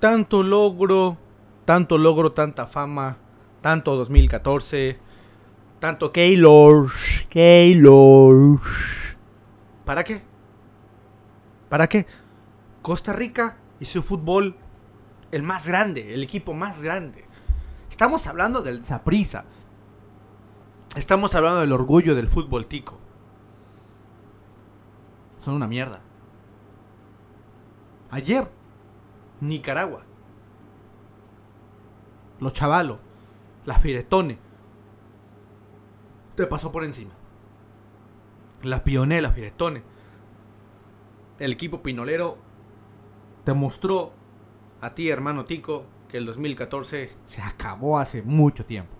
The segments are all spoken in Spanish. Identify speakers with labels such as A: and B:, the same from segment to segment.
A: tanto logro, tanto logro, tanta fama, tanto 2014, tanto Keylor, Keylor. ¿Para qué? ¿Para qué? Costa Rica y su fútbol, el más grande, el equipo más grande. Estamos hablando del Zaprisa. Estamos hablando del orgullo del fútbol tico. Son una mierda. Ayer Nicaragua. Los chavalos, las firetones, te pasó por encima. Las pionelas, firetones. El equipo pinolero te mostró a ti, hermano Tico, que el 2014 se acabó hace mucho tiempo.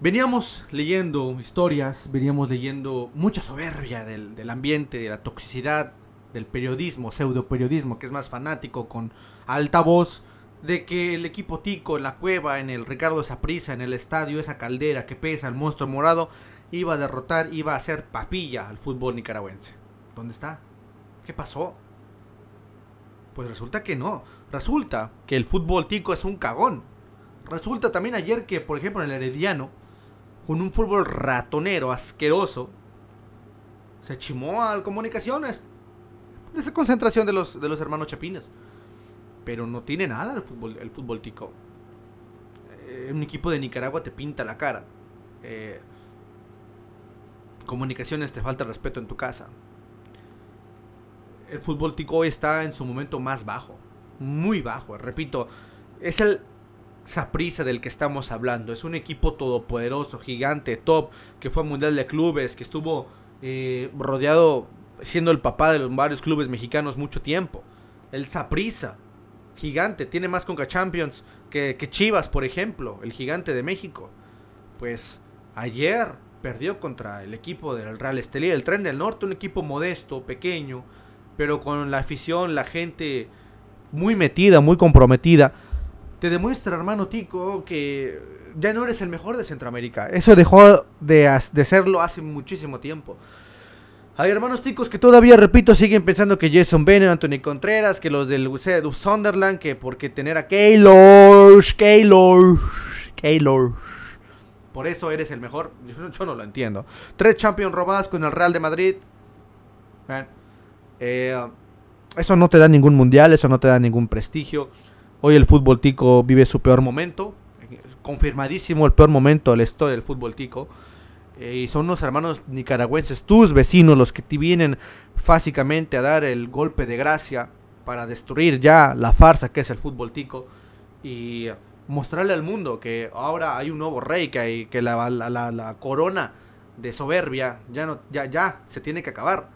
A: Veníamos leyendo historias, veníamos leyendo mucha soberbia del, del ambiente, de la toxicidad del periodismo, pseudo periodismo, que es más fanático, con alta voz, de que el equipo Tico en la cueva, en el Ricardo Saprisa, en el estadio, esa caldera que pesa, el monstruo morado, iba a derrotar, iba a hacer papilla al fútbol nicaragüense. ¿Dónde está? ¿Qué pasó? Pues resulta que no. Resulta que el fútbol tico es un cagón. Resulta también ayer que, por ejemplo, en el Herediano, con un fútbol ratonero, asqueroso, se chimó al comunicaciones de esa concentración de los, de los hermanos Chapines. Pero no tiene nada el fútbol, el tico. Eh, un equipo de Nicaragua te pinta la cara. Eh, comunicaciones te falta respeto en tu casa. El fútbol tico está en su momento más bajo. Muy bajo, repito. Es el Saprisa del que estamos hablando. Es un equipo todopoderoso, gigante, top, que fue Mundial de Clubes, que estuvo eh, rodeado siendo el papá de los varios clubes mexicanos mucho tiempo. El Zaprisa. gigante, tiene más Conca Champions que, Chivas, por ejemplo, el gigante de México. Pues ayer perdió contra el equipo del Real Estelí, el Tren del Norte, un equipo modesto, pequeño, pero con la afición, la gente muy metida, muy comprometida. Te demuestra, hermano Tico, que ya no eres el mejor de Centroamérica. Eso dejó de, de serlo hace muchísimo tiempo. Hay hermanos chicos que todavía, repito, siguen pensando que Jason Bennett, Anthony Contreras, que los del Sunderland, que porque tener a Keylor, Keylor, Keylor. Por eso eres el mejor. Yo, no lo entiendo. Tres Champions robadas con el Real de Madrid. Eh, eso no te da ningún mundial, eso no te da ningún prestigio. Hoy el fútbol tico vive su peor momento. Confirmadísimo el peor momento de la historia del fútbol tico. Eh, y son unos hermanos nicaragüenses, tus vecinos, los que te vienen básicamente a dar el golpe de gracia para destruir ya la farsa que es el fútbol tico y mostrarle al mundo que ahora hay un nuevo rey, que, hay, que la, corona de soberbia ya, no, ya, ya se tiene que acabar.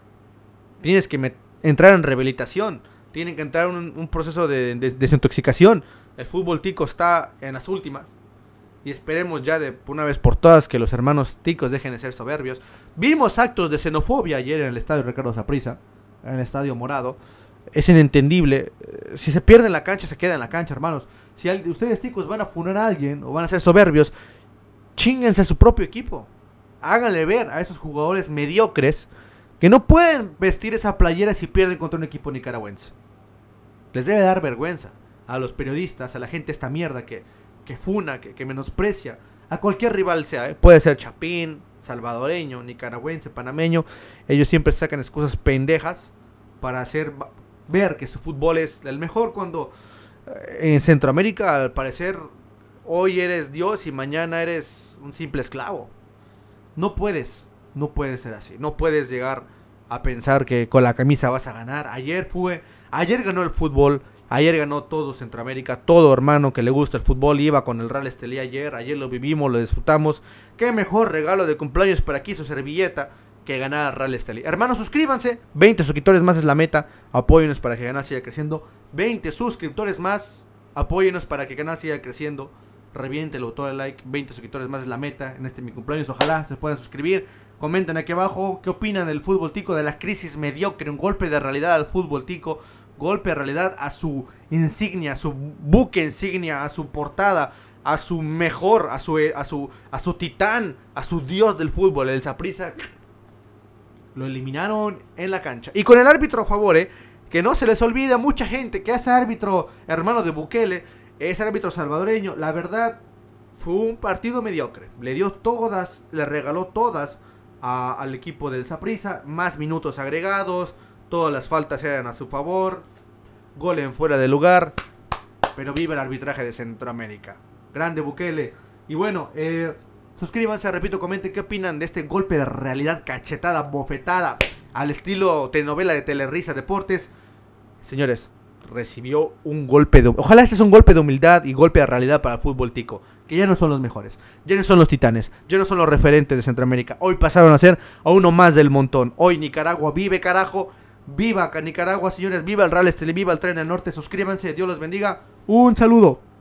A: Tienes que entrar en rehabilitación, tienen que entrar en un, proceso de, de desintoxicación. El fútbol tico está en las últimas y esperemos ya de una vez por todas que los hermanos ticos dejen de ser soberbios. Vimos actos de xenofobia ayer en el estadio Ricardo Zaprisa, en el estadio Morado. Es inentendible. Eh, si se pierde en la cancha, se queda en la cancha, hermanos. Si ustedes ticos van a funar a alguien o van a ser soberbios, chingense a su propio equipo. Háganle ver a esos jugadores mediocres que no pueden vestir esa playera si pierden contra un equipo nicaragüense. Les debe dar vergüenza a los periodistas, a la gente esta mierda que que funa, que, que menosprecia a cualquier rival sea. ¿eh? Puede ser chapín, salvadoreño, nicaragüense, panameño. Ellos siempre sacan excusas pendejas para hacer ver que su fútbol es el mejor cuando eh, en Centroamérica al parecer hoy eres Dios y mañana eres un simple esclavo. No puedes, no puedes ser así. No puedes llegar a pensar que con la camisa vas a ganar. Ayer fue, ayer ganó el fútbol, Ayer ganó todo Centroamérica, todo hermano que le gusta el fútbol iba con el Real Estelí ayer, ayer lo vivimos, lo disfrutamos. Qué mejor regalo de cumpleaños para aquí su servilleta que ganar al Real Estelí. Hermanos, suscríbanse, 20 suscriptores más es la meta, apóyenos para que Canal siga creciendo. 20 suscriptores más, apóyenos para que Canal siga creciendo. Reviente el botón de like, 20 suscriptores más es la meta en este mi cumpleaños. Ojalá se puedan suscribir. Comenten aquí abajo qué opinan del fútbol tico, de la crisis mediocre, un golpe de realidad al fútbol tico golpe en realidad, a su insignia, a su buque insignia, a su portada, a su mejor, a su, eh, a su, a su titán, a su dios del fútbol, el Zaprisa. Lo eliminaron en la cancha. Y con el árbitro a favor, eh, que no se les olvida mucha gente que ese árbitro, hermano de Bukele, ese árbitro salvadoreño, la verdad fue un partido mediocre. Le dio todas, le regaló todas al equipo del Saprisa, más minutos agregados, Todas las faltas eran a su favor. Gol en fuera de lugar. Pero vive el arbitraje de Centroamérica. Grande Bukele. Y bueno, eh, suscríbanse, repito, comenten qué opinan de este golpe de realidad cachetada, bofetada, al estilo telenovela de Telerisa Deportes. Señores, recibió un golpe de... Ojalá este es un golpe de humildad y golpe de realidad para el fútbol tico. Que ya no son los mejores, ya no son los titanes, ya no son los referentes de Centroamérica. Hoy pasaron a ser a uno más del montón. Hoy Nicaragua vive, carajo. Viva Nicaragua, señores. Viva el rales Estelí, viva el Tren del Norte. Suscríbanse. Dios los bendiga. Un saludo.